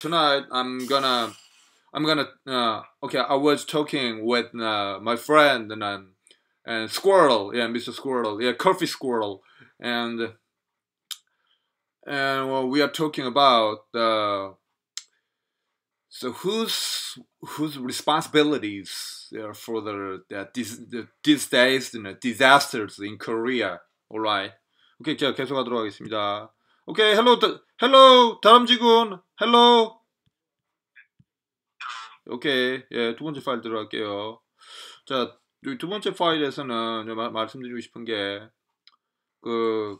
tonight I'm gonna I'm gonna uh, okay I was talking with uh, my friend and um, and Squirrel yeah Mr. Squirrel yeah Coffee Squirrel and and well, we are talking about uh, so whose whose responsibilities for the, the, these days you know, disasters in Korea all right okay 제가 계속하도록 하겠습니다. 오케이 헬로 헬로 다람쥐군 헬로 오케이 예두 번째 파일 들어갈게요 자두 번째 파일에서는 마, 말씀드리고 싶은 게 그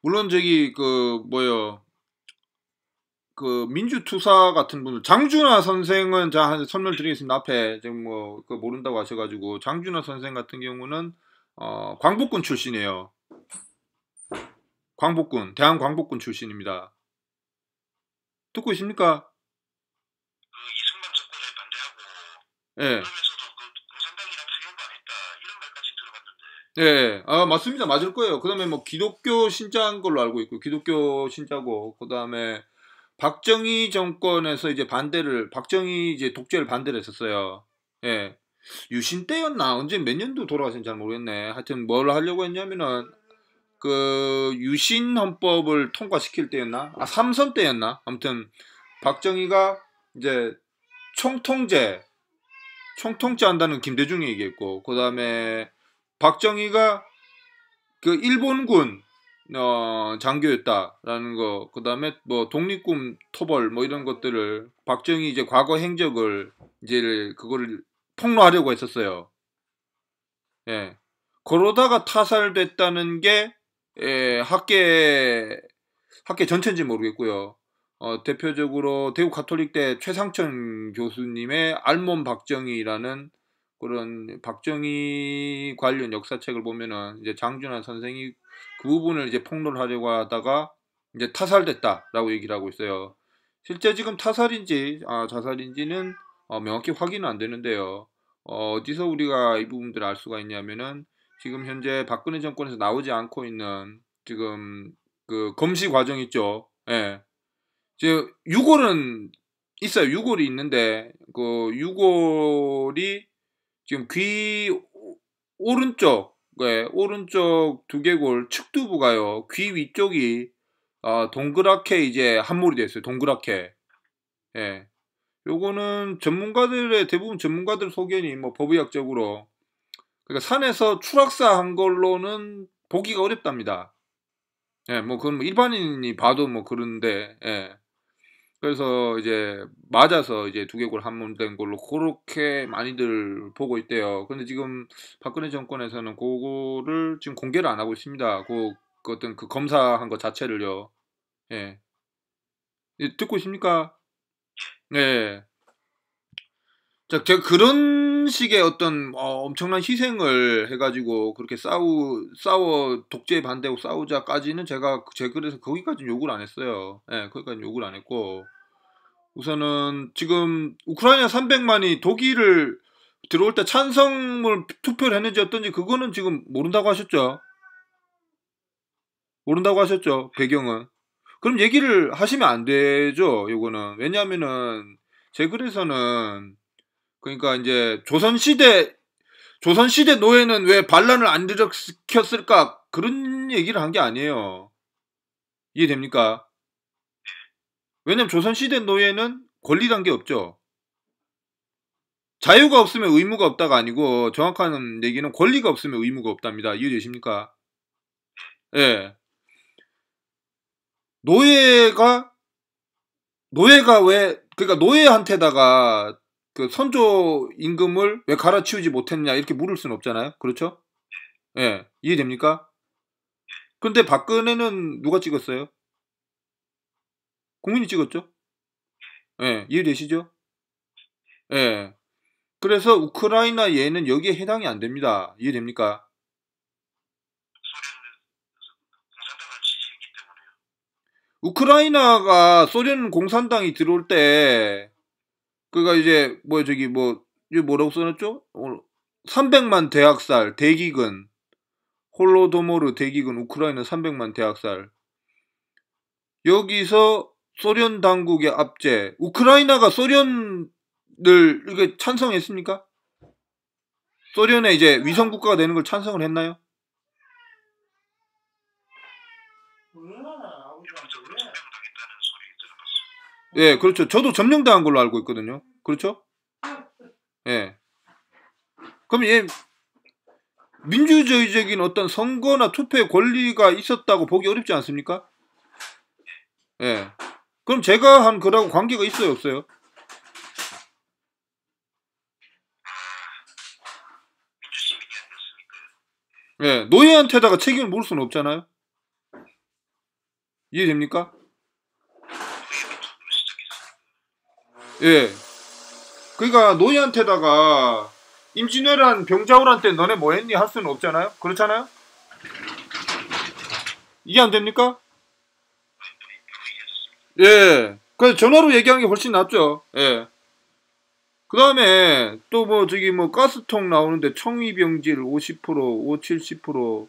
물론 저기 그 뭐요 그 민주투사 같은 분들 장준하 선생은 자 설명드리겠습니다 앞에 지금 뭐 그 모른다고 하셔가지고 장준하 선생 같은 경우는 어 광복군 출신이에요 광복군, 대한광복군 출신입니다. 듣고 계십니까? 그 이승만 정권에 반대하고 예. 그 예, 예, 아 맞습니다, 맞을 거예요. 그다음에 뭐 기독교 신자인 걸로 알고 있고 기독교 신자고 그다음에 박정희 정권에서 이제 반대를 박정희 이제 독재를 반대를 했었어요. 예. 유신 때였나 언제 몇 년도 돌아가신 지잘 모르겠네. 하여튼 뭘 하려고 했냐면은 그 유신 헌법을 통과시킬 때였나? 아 삼선 때였나? 아무튼 박정희가 이제 총통제 총통제 한다는 김대중이 얘기했고 그다음에 박정희가 그 일본군 어, 장교였다라는 거, 그 다음에 뭐 독립군 토벌 뭐 이런 것들을 박정희 이제 과거 행적을 이제 그거를 폭로하려고 했었어요. 예. 그러다가 타살됐다는 게 예, 학계 학계 전체인지 모르겠고요. 어, 대표적으로 대구 가톨릭대 최상천 교수님의 알몸 박정희라는 그런 박정희 관련 역사책을 보면은 이제 장준환 선생이 그 부분을 이제 폭로를 하려고 하다가 이제 타살됐다라고 얘기를 하고 있어요. 실제 지금 타살인지 아, 자살인지는 어, 명확히 확인은 안 되는데요. 어, 어디서 우리가 이 부분들을 알 수가 있냐면은 지금 현재 박근혜 정권에서 나오지 않고 있는 지금 그 검시 과정 있죠. 예. 이제 유골은 있어요. 유골이 있는데 그 유골이 지금 귀 오른쪽 예, 오른쪽 두개골 측두부가요. 귀 위쪽이 어, 동그랗게 이제 한몰이 됐어요. 동그랗게. 예. 요거는 전문가들의 대부분 전문가들 소견이 뭐 법의학적으로 그러니까 산에서 추락사 한 걸로는 보기가 어렵답니다. 예, 뭐 그건 뭐 일반인이 봐도 뭐 그런데 예. 그래서 이제 맞아서 이제 두개골 한문된 걸로 그렇게 많이들 보고 있대요. 근데 지금 박근혜 정권에서는 그거를 지금 공개를 안 하고 있습니다. 그, 그 어떤 그 검사한 것 자체를요. 예. 예 듣고 있습니까? 네. 자, 제가 그런 그런 식의 어떤 어, 엄청난 희생을 해가지고 그렇게 싸우 싸워 독재 반대고 싸우자까지는 제가 그, 제글에서 거기까지는 욕을 안 했어요. 예, 네, 거기까지 욕을 안 했고 우선은 지금 우크라이나 300만이 독일을 들어올 때 찬성을 투표를 했는지 어떤지 그거는 지금 모른다고 하셨죠. 모른다고 하셨죠. 배경은. 그럼 얘기를 하시면 안 되죠. 요거는 왜냐하면은 제 글에서는 그러니까 이제 조선 시대 조선 시대 노예는 왜 반란을 안 일으켰을까 그런 얘기를 한 게 아니에요. 이해됩니까? 왜냐면 조선 시대 노예는 권리란 게 없죠. 자유가 없으면 의무가 없다가 아니고 정확한 얘기는 권리가 없으면 의무가 없답니다. 이해되십니까? 예. 노예가 노예가 왜 그러니까 노예한테다가 그 선조 임금을 왜 갈아치우지 못했냐 이렇게 물을 수는 없잖아요. 그렇죠? 예, 이해됩니까? 근데 박근혜는 누가 찍었어요? 국민이 찍었죠? 예, 이해되시죠? 예. 그래서 우크라이나 얘는 여기에 해당이 안 됩니다. 이해됩니까? 우크라이나가 소련 공산당이 들어올 때 그러니까 이제 뭐 저기 뭐 이게 뭐라고 써놨죠? 300만 대학살 대기근 홀로도모르 대기근 우크라이나 300만 대학살 여기서 소련 당국의 압제 우크라이나가 소련을 이게 찬성했습니까? 소련의 이제 위성 국가가 되는 걸 찬성을 했나요? 예, 그렇죠. 저도 점령당한 걸로 알고 있거든요. 그렇죠? 예. 그럼 얘 민주주의적인 어떤 선거나 투표의 권리가 있었다고 보기 어렵지 않습니까? 예. 그럼 제가 한 거라고 관계가 있어요, 없어요? 예, 노예한테다가 책임을 물을 수는 없잖아요. 이해됩니까? 예. 그러니까 노희한테다가 임진왜란 병자호란때 너네 뭐 했니 할 수는 없잖아요. 그렇잖아요. 이해 안 됩니까? 예. 그래서 전화로 얘기하는 게 훨씬 낫죠. 예. 그 다음에 또 뭐 저기 뭐 가스통 나오는데 청위병질 50% 5, 70%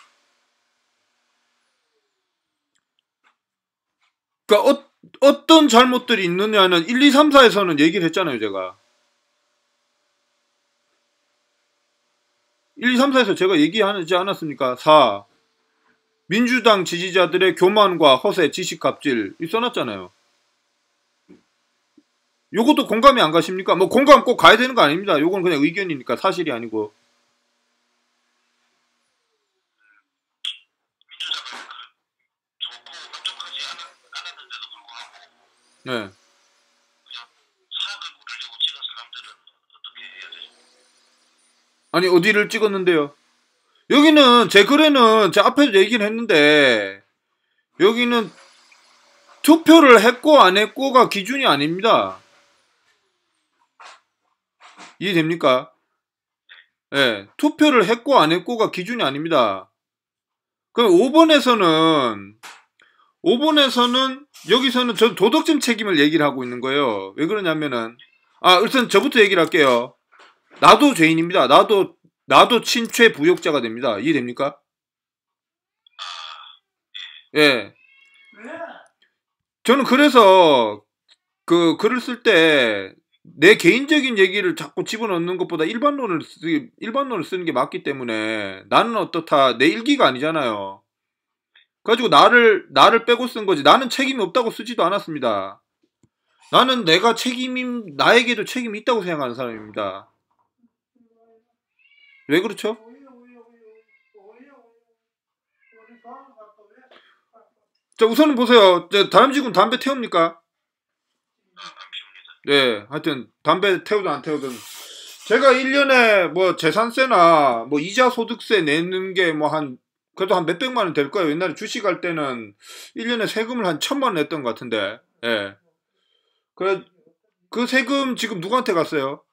어떤 잘못들이 있느냐는 1, 2, 3, 4에서는 얘기를 했잖아요, 제가. 1, 2, 3, 4에서 제가 얘기하지 않았습니까? 4. 민주당 지지자들의 교만과 허세, 지식 갑질 이 써놨잖아요. 요것도 공감이 안 가십니까? 뭐 공감 꼭 가야 되는 거 아닙니다. 요건 그냥 의견이니까 사실이 아니고. 네. 사각을 고르려고 찍은 사람들은 어떻게 해야 되죠? 아니 어디를 찍었는데요? 여기는 제 글에는 제앞에서 얘기를 했는데 여기는 투표를 했고 안 했고가 기준이 아닙니다. 이해됩니까? 네. 예, 네, 투표를 했고 안 했고가 기준이 아닙니다. 그럼 5번에서는 5번에서는 여기서는 저 도덕적 책임을 얘기를 하고 있는 거예요. 왜 그러냐면은 아 일단 저부터 얘기를 할게요. 나도 죄인입니다. 나도 나도 친최 부역자가 됩니다. 이해됩니까? 아, 예. 예. 저는 그래서 그 글을 쓸 때 내 개인적인 얘기를 자꾸 집어넣는 것보다 일반론을 쓰, 일반론을 쓰는 게 맞기 때문에 나는 어떻다 내 일기가 아니잖아요. 가지고 나를 나를 빼고 쓴 거지. 나는 책임이 없다고 쓰지도 않았습니다. 나는 내가 책임임 나에게도 책임이 있다고 생각하는 사람입니다. 왜 그렇죠? 자 우선은 보세요. 다람쥐군 담배 태웁니까? 네, 하여튼 담배 태우든 안 태우든 제가 1년에 뭐 재산세나 뭐 이자 소득세 내는 게뭐한 그래도 한 몇백만 원될 거예요. 옛날에 주식할 때는 1년에 세금을 한 천만 원 냈던 것 같은데, 예. 그래, 그 세금 지금 누구한테 갔어요?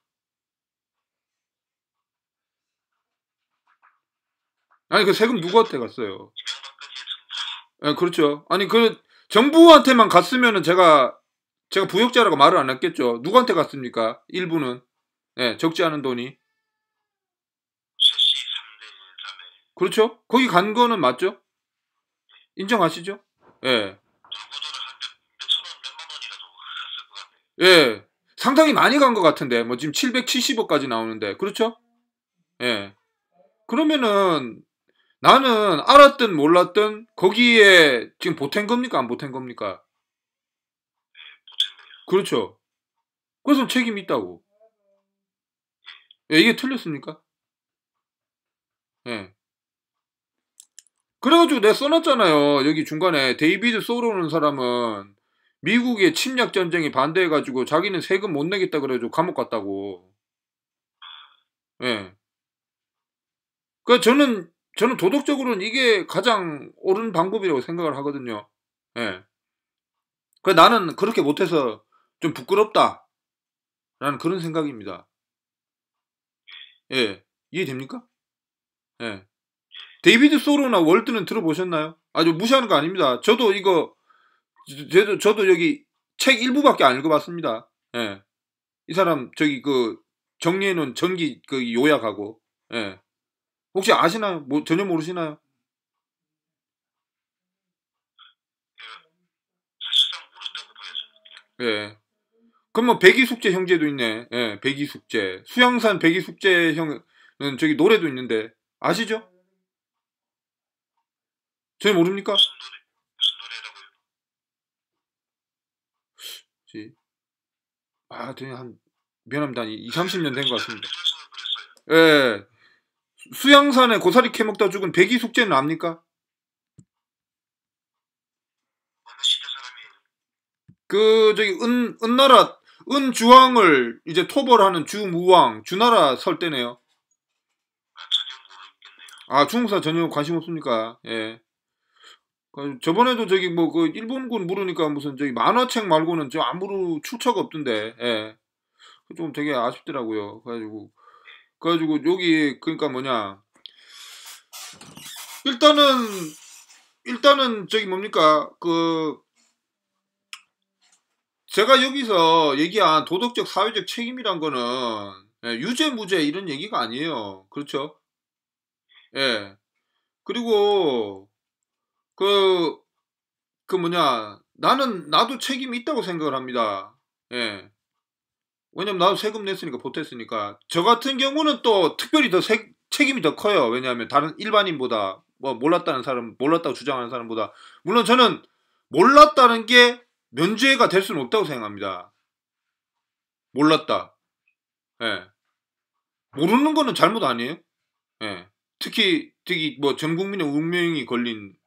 아니, 그 세금 누구한테 갔어요? 예, 그렇죠. 아니, 그 정부한테만 갔으면은 제가, 제가 부역자라고 말을 안 했겠죠. 누구한테 갔습니까? 일부는. 예, 적지 않은 돈이. 그렇죠? 거기 간 거는 맞죠? 인정하시죠? 예. 예. 상당히 많이 간 것 같은데, 뭐 지금 770억까지 나오는데, 그렇죠? 예. 그러면은 나는 알았든 몰랐든 거기에 지금 보탠 겁니까? 안 보탠 겁니까? 그렇죠. 그것은 책임이 있다고. 예, 이게 틀렸습니까? 예. 그래가지고 내가 써놨잖아요. 여기 중간에 데이비드 소로는 사람은 미국의 침략 전쟁이 반대해가지고 자기는 세금 못 내겠다 그래가지고 감옥 갔다고. 예. 네. 그러니까 저는 저는 도덕적으로는 이게 가장 옳은 방법이라고 생각을 하거든요. 예. 네. 그 그러니까 나는 그렇게 못해서 좀 부끄럽다. 라는 그런 생각입니다. 예. 이해됩니까? 예. 데이비드 소로나 월드는 들어보셨나요? 아주 무시하는 거 아닙니다. 저도 이거 저도 저도 여기 책 일부밖에 안 읽어봤습니다. 예. 이 사람 저기 그 정리해놓은 전기 그 요약하고 예. 혹시 아시나요? 뭐 전혀 모르시나요? 예. 그러면 뭐 백이숙제 형제도 있네. 예, 백이숙제. 수영산 백이숙제 형은 저기 노래도 있는데 아시죠? 저희 모릅니까? 무슨 노래? 무슨 노래라고요? 지 아, 저희 한 미안합니다. 한 2, 30년 된 것 같습니다. 네, 예. 수양산에 고사리 캐먹다 죽은 백이 숙제는 압니까? 그 저기 은 은나라 은주왕을 이제 토벌하는 주무왕 주나라 설 때네요. 아, 아 중국사 전혀 관심 없습니까? 예. 그 저번에도 저기 뭐 그 일본군 물으니까 무슨 저기 만화책 말고는 저 아무런 출처가 없던데. 예. 좀 되게 아쉽더라고요. 그래가지고 그래가지고 여기 그러니까 뭐냐 일단은 일단은 저기 뭡니까 그 제가 여기서 얘기한 도덕적 사회적 책임이란 거는 예, 유죄 무죄 이런 얘기가 아니에요. 그렇죠? 예. 그리고 그, 그 뭐냐, 나는, 나도 책임이 있다고 생각을 합니다. 예. 왜냐면 나도 세금 냈으니까 보탰으니까. 저 같은 경우는 또 특별히 더 세, 책임이 더 커요. 왜냐하면 다른 일반인보다, 뭐, 몰랐다는 사람, 몰랐다고 주장하는 사람보다. 물론 저는 몰랐다는 게 면죄가 될 수는 없다고 생각합니다. 몰랐다. 예. 모르는 거는 잘못 아니에요? 예. 특히, 특히, 뭐, 전 국민의 운명이 걸린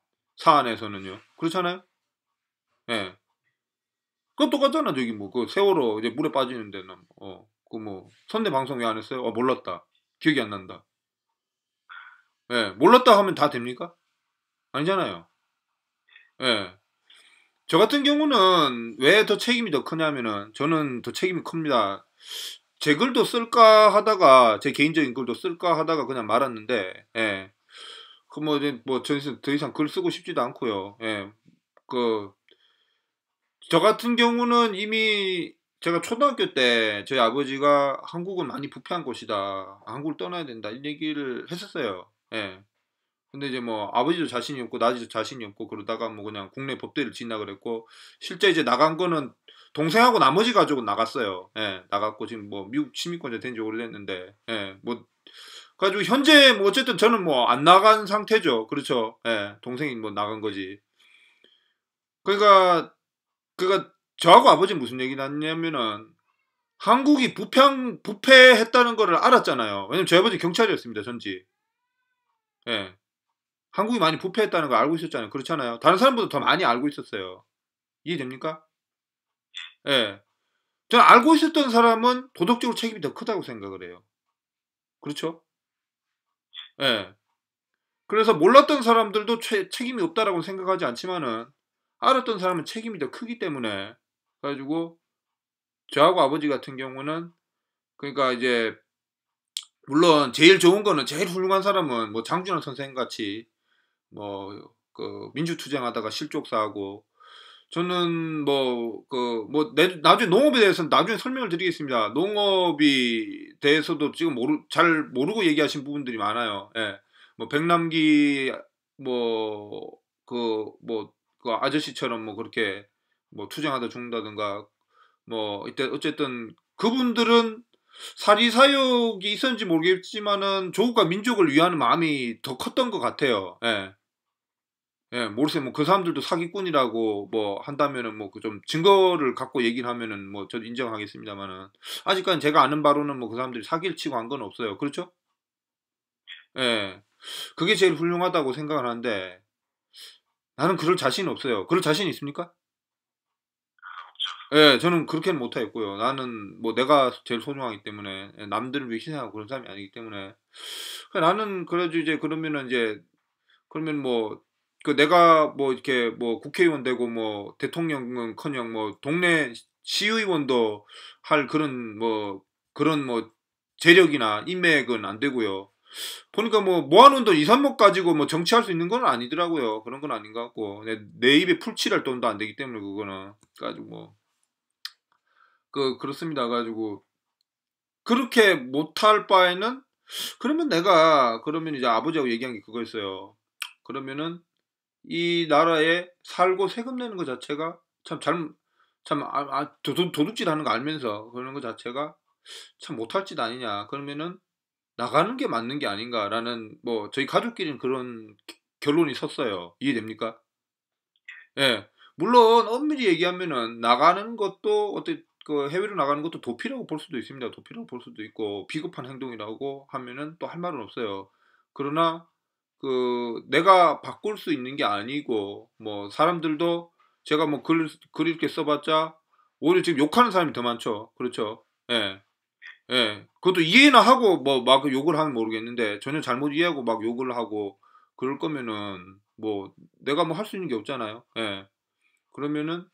사 안에서는요. 그렇잖아요? 예. 네. 그건 똑같잖아, 저기 뭐, 그 세월호, 이제 물에 빠지는 데는, 뭐, 어, 그 뭐, 선대 방송 왜 안 했어요? 어, 몰랐다. 기억이 안 난다. 예, 네. 몰랐다 하면 다 됩니까? 아니잖아요. 예. 네. 저 같은 경우는 왜 더 책임이 더 크냐면은, 저는 더 책임이 큽니다. 제 글도 쓸까 하다가, 제 개인적인 글도 쓸까 하다가 그냥 말았는데, 예. 그뭐 이제 뭐더 이상, 더 이상 글 쓰고 싶지도 않고요. 예. 그 저 같은 경우는 이미 제가 초등학교 때 저희 아버지가 한국은 많이 부패한 곳이다. 한국을 떠나야 된다. 이 얘기를 했었어요. 예. 근데 이제 뭐 아버지도 자신이 없고 나도 지 자신이 없고 그러다가 뭐 그냥 국내 법대를 지나 그랬고 실제 이제 나간 거는 동생하고 나머지 가족은 나갔어요. 예, 나갔고 지금 뭐 미국 시민권자 된 지 오래됐는데 예, 뭐 가지고 현재 뭐 어쨌든 저는 뭐 안 나간 상태죠. 그렇죠. 예, 동생이 뭐 나간 거지. 그러니까 그러니까 저하고 아버지 무슨 얘기 났냐면은 한국이 부평 부패했다는 거를 알았잖아요. 왜냐면 저희 아버지 경찰이었습니다. 전지. 예. 한국이 많이 부패했다는 걸 알고 있었잖아요. 그렇잖아요. 다른 사람보다 더 많이 알고 있었어요. 이해됩니까? 예. 저는 알고 있었던 사람은 도덕적으로 책임이 더 크다고 생각을 해요. 그렇죠? 예. 그래서 몰랐던 사람들도 최, 책임이 없다라고 생각하지 않지만은 알았던 사람은 책임이 더 크기 때문에 그래가지고 저하고 아버지 같은 경우는 그러니까 이제 물론 제일 좋은 거는 제일 훌륭한 사람은 뭐 장준환 선생 같이 뭐 그 민주투쟁하다가 실족사하고 저는 뭐 그뭐 그, 뭐, 나중에 농업에 대해서는 나중에 설명을 드리겠습니다. 농업이 대해서도 지금 모르 잘 모르고 얘기하신 부분들이 많아요. 예. 뭐 백남기 뭐 그뭐 뭐그 아저씨처럼 뭐 그렇게 뭐 투쟁하다 죽는다든가 뭐 이때 어쨌든 그분들은 사리 사욕이 있었는지 모르겠지만은 조국과 민족을 위하는 마음이 더 컸던 것 같아요. 예. 예, 모르세요. 뭐 그 사람들도 사기꾼이라고 뭐 한다면은 뭐 그 좀 증거를 갖고 얘기를 하면은 뭐 저도 인정하겠습니다만은 아직까지 제가 아는 바로는 뭐 그 사람들이 사기를 치고 한 건 없어요. 그렇죠? 예. 그게 제일 훌륭하다고 생각을 하는데 나는 그럴 자신 이 없어요. 그럴 자신 있습니까? 그렇죠. 예, 저는 그렇게는 못하겠고요. 나는 뭐 내가 제일 소중하기 때문에 예, 남들을 위해 희생하고 그런 사람이 아니기 때문에 그러니까 나는 그래도 이제 그러면은 이제 그러면 뭐그 내가 뭐 이렇게 뭐 국회의원 되고 뭐 대통령은커녕 뭐 동네 시의원도 할 그런 뭐 그런 뭐 재력이나 인맥은 안 되고요. 보니까 뭐 모아놓은 돈 2, 3억 가지고 뭐 정치할 수 있는 건 아니더라고요. 그런 건 아닌 것 같고 내, 내 입에 풀칠할 돈도 안 되기 때문에 그거는 그래 가지고 뭐 그 그렇습니다. 가지고 그렇게 못할 바에는 그러면 내가 그러면 이제 아버지하고 얘기한 게 그거였어요. 그러면은 이 나라에 살고 세금 내는 것 자체가 참 잘, 참, 아, 아, 도둑, 도둑질 하는 거 알면서 그러는 것 자체가 참 못할 짓 아니냐. 그러면은 나가는 게 맞는 게 아닌가라는 뭐 저희 가족끼리는 그런 결론이 섰어요. 이해됩니까? 예. 물론 엄밀히 얘기하면은 나가는 것도 어떻그 해외로 나가는 것도 도피라고 볼 수도 있습니다. 도피라고 볼 수도 있고 비겁한 행동이라고 하면은 또 할 말은 없어요. 그러나 그 내가 바꿀 수 있는 게 아니고 뭐 사람들도 제가 뭐글글 이렇게 써봤자 오히려 지금 욕하는 사람이 더 많죠. 그렇죠. 예. 예. 그것도 이해나 하고 뭐 막 욕을 하면 모르겠는데 전혀 잘못 이해하고 막 욕을 하고 그럴 거면은 뭐 내가 뭐 할 수 있는 게 없잖아요. 예. 그러면은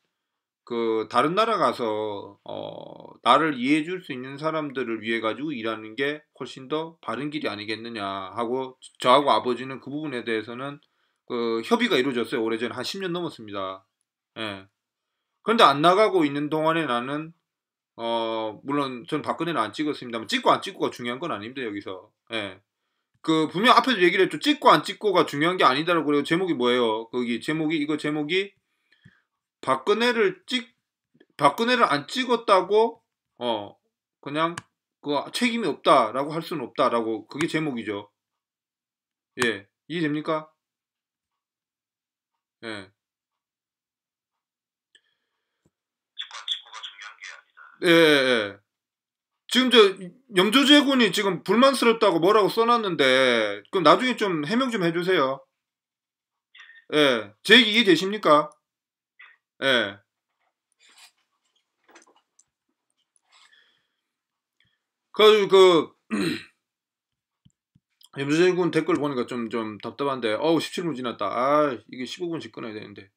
그 다른 나라 가서 어 나를 이해해 줄 수 있는 사람들을 위해 가지고 일하는 게 훨씬 더 바른 길이 아니겠느냐 하고 저하고 아버지는 그 부분에 대해서는 그 협의가 이루어졌어요. 오래전 한 10년 넘었습니다. 예. 그런데 안 나가고 있는 동안에 나는 어 물론 전 박근혜는 안 찍었습니다만 찍고 안 찍고가 중요한 건 아닙니다 여기서 예. 그 분명 앞에서 얘기를 했죠 찍고 안 찍고가 중요한 게 아니다라고 그래요 제목이 뭐예요 거기 제목이 이거 제목이 박근혜를 찍 박근혜를 안 찍었다고 어 그냥 그 책임이 없다라고 할 수는 없다라고 그게 제목이죠. 예 이해됩니까? 예. 예, 예, 예. 지금 저 염조재 군이 지금 불만스럽다고 뭐라고 써놨는데 그럼 나중에 좀 해명 좀 해주세요. 예, 예 제 이해 되십니까? 예. 그래가지고 그 염소진 군 댓글 보니까 좀 좀 답답한데 어우 17분 지났다. 아 이게 15분씩 끊어야 되는데.